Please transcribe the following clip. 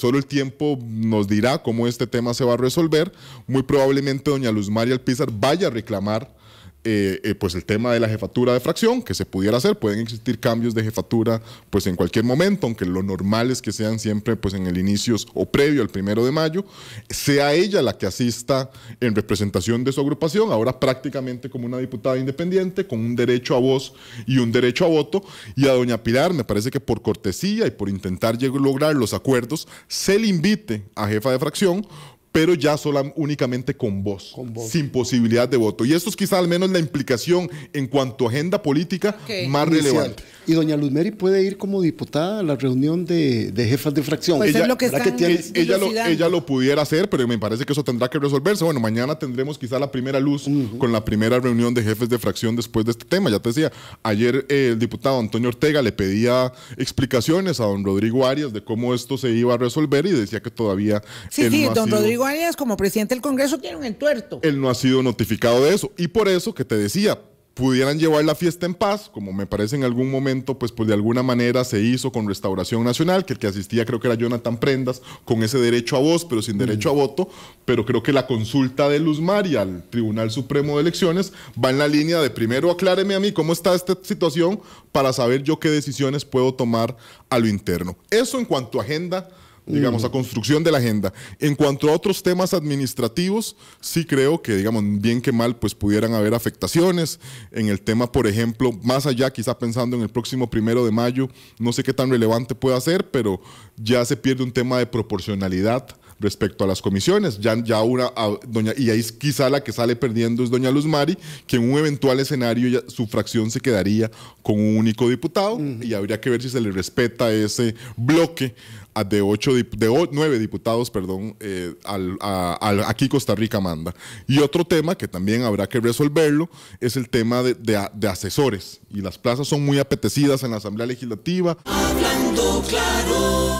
Solo el tiempo nos dirá cómo este tema se va a resolver. Muy probablemente doña Luz María Alpizar vaya a reclamar eh, eh, pues el tema de la jefatura de fracción, que se pudiera hacer, pueden existir cambios de jefatura pues en cualquier momento, aunque lo normal es que sean siempre pues en el inicio o previo al primero de mayo, sea ella la que asista en representación de su agrupación, ahora prácticamente como una diputada independiente, con un derecho a voz y un derecho a voto, y a doña Pilar me parece que por cortesía y por intentar lograr los acuerdos, se le invite a jefa de fracción pero ya sola, únicamente con voz, sin posibilidad de voto. Y esto es quizá al menos la implicación en cuanto a agenda política más relevante. Y doña Luz Meri puede ir como diputada a la reunión de, jefas de fracción. Pues ella, lo que e-, ella, lo, ella, lo, pudiera hacer, pero me parece que eso tendrá que resolverse. Bueno, mañana tendremos quizá la primera luz con la primera reunión de jefes de fracción después de este tema. Ya te decía, ayer eh, el diputado Antonio Ortega le pedía explicaciones a don Rodrigo Arias de cómo esto se iba a resolver y decía que todavía... Sí, sí, no don como presidente del Congreso, tiene un tuerto. Él no ha sido notificado de eso. Y por eso que te decía, pudieran llevar la fiesta en paz, como me parece en algún momento, pues, pues de alguna manera se hizo con Restauración Nacional, que el que asistía creo que era Jonathan Prendas, con ese derecho a voz, pero sin derecho a voto, pero creo que la consulta de Luz María al Tribunal Supremo de Elecciones va en la línea de primero acláreme a mí cómo está esta situación para saber yo qué decisiones puedo tomar a lo interno. Eso en cuanto a agenda digamos, mm. a construcción de la agenda. En cuanto a otros temas administrativos, sí creo que, digamos, bien que mal, pues pudieran haber afectaciones en el tema, por ejemplo, más allá, quizá pensando en el próximo primero de mayo, no sé qué tan relevante pueda ser, pero ya se pierde un tema de proporcionalidad Respecto a las comisiones, ya, ya una, doña, y ahí quizá la que sale perdiendo es doña Luz Mari, que en un eventual escenario su fracción se quedaría con un único diputado y habría que ver si se le respeta ese bloque de, ocho, de nueve diputados, perdón, eh, al, aquí Costa Rica manda. Y otro tema que también habrá que resolverlo es el tema de, asesores. Y las plazas son muy apetecidas en la Asamblea Legislativa. claro.